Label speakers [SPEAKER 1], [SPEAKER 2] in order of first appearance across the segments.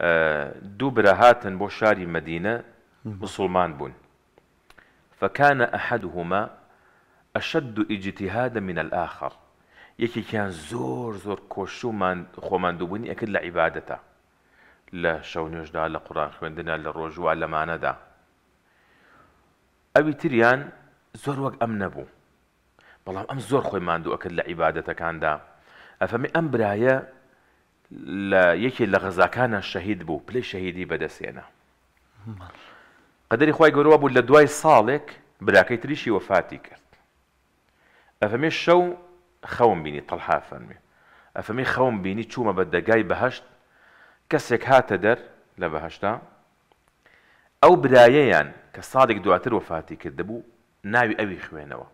[SPEAKER 1] آه، دوو براهاتن بۆ شاری مدینە مسلمان بون فكان أحدهما أشد اجتهادا من الآخر یەکی کیان زۆر زۆر کۆشومان لعبادتا لا شو عیباەتە دا لقرآن نوێژدا لە قڕان خوێندنە لە ڕۆژوە لەمانەدا ئەوی تریان زۆر وەک ئەم نەبوو بەڵام ئەم زۆر دو ماندوو لعبادتا كان دا ئەفەمی أم برايا لا یەکی لە غەزاکانە شەهید بوو پلی شەهیدی بەدەستێنە قەدەری خی گەورەوە بوو لە دوای ساڵێک براکەی تریشی وەفاتی کرد ئەفەمێ شو خەوم بینی طلحه فەرمی ئەفەمی خەوم بینی چوومە بە دەگای بەهشت کەسێک هاتە دەر لە بەهشتا ئەو برایەیان کە ساڵێک دواتر وەفاتی کردبوو ناوی ئەوی خوێنەوە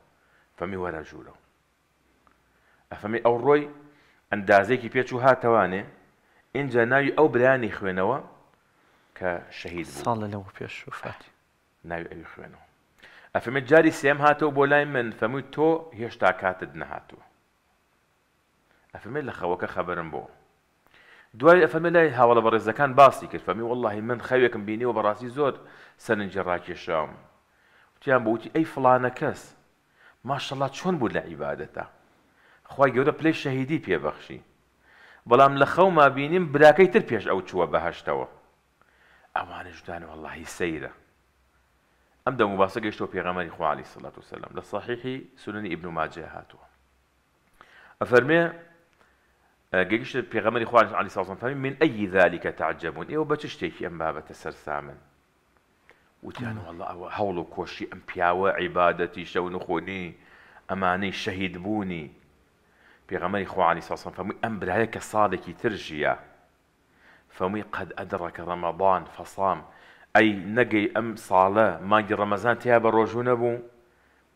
[SPEAKER 1] فەمی ورا جولو ئەفەمی او ڕۆی اندازه کی پیچو ها توانه اینجا ناوی ئەو برانی خوێنەوە کە شەهید ساڵ لەو پێش وفاتی ناوی او خوێنەوە ئەفمت جاری سیم هاتەوە بۆ لای من فەمووی تۆ هێشتا کاتت نەهاتوو ئەفمێت لە خەوەکە خبرم بۆ دوای ئەفەمە لای بر زکان باسی کرد فەمی واللهی من کم خەوێکم بینیەوە بەڕاستی زۆر سەرنجی ڕاکێشام وتیان بۆ وتی ئەی فلانە کەس ماشەڵات چۆن چون بود عیبادەتە خی گەورە پلەی شەهیدی پێبەخشی بەڵام لە ما بینیم براکەی تر پێش ئەو چووە بەهشتەوە ئەوانە جودان وڵی سەیرە ئەم دە مباسە گەشتەوە پێغەمەری خوالی سڵات و سلام لە صحیحی سننی ئیبن ماجێ هاتووە ئەفەرمێ گەگشت پێغەمەری خوارج علی ساڵ فەرمی من ئەی ذلكکە تعجبون ئێوە بە چ شتێکی ئەم بابەتە سەرسامن وتیان والله ئەوە هەوڵ و کۆشی ئەم پیاوە عیبادەتی شەون و خۆنی ئەمانەی شەهید بوونی پێغەمەری خوالی ساسم فەمووی ئەم برایەکە ساڵێکی ترژیە فەمووی قەد ئەدڕەکە ڕەمەبان فەسام ئەی نەگەی ئەم ساڵە مانگی ڕەمەزان تیا بە ڕۆژوو نەبوو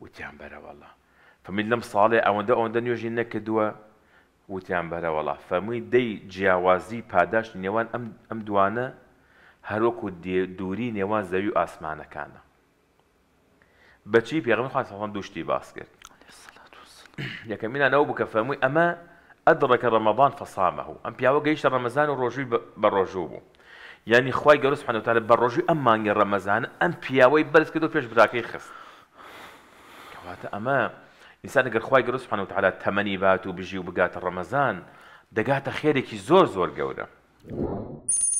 [SPEAKER 1] وتیان بەرەوەڵە فەمیل لەم ساڵێ ئەوەندە ئەوەندە نوێژی نەکردووە وتیان بەرەوەڵە فەمووی دەی جیاوازی پاداش نێوان ئەم دوانە هەروەکو دووری نێوان زەوی و ئاسمانەکانە بەچی پێغم خواستەوان دوشتی باس کرد يكمن منا نوب كفامو أما أدرك رمضان فصامه أم بيعو جيش رمضان الرجوي بالرجوبه يعني خوي جرس سبحانه وتعالى بالرجوي أما عن رمضان أم بيعو يبرز كده فيش بتاكي خص كمات أما إنسان جر خوي جرس سبحانه وتعالى تمني باتو بيجي وبقات رمضان دقات خيرك يزور زور جوده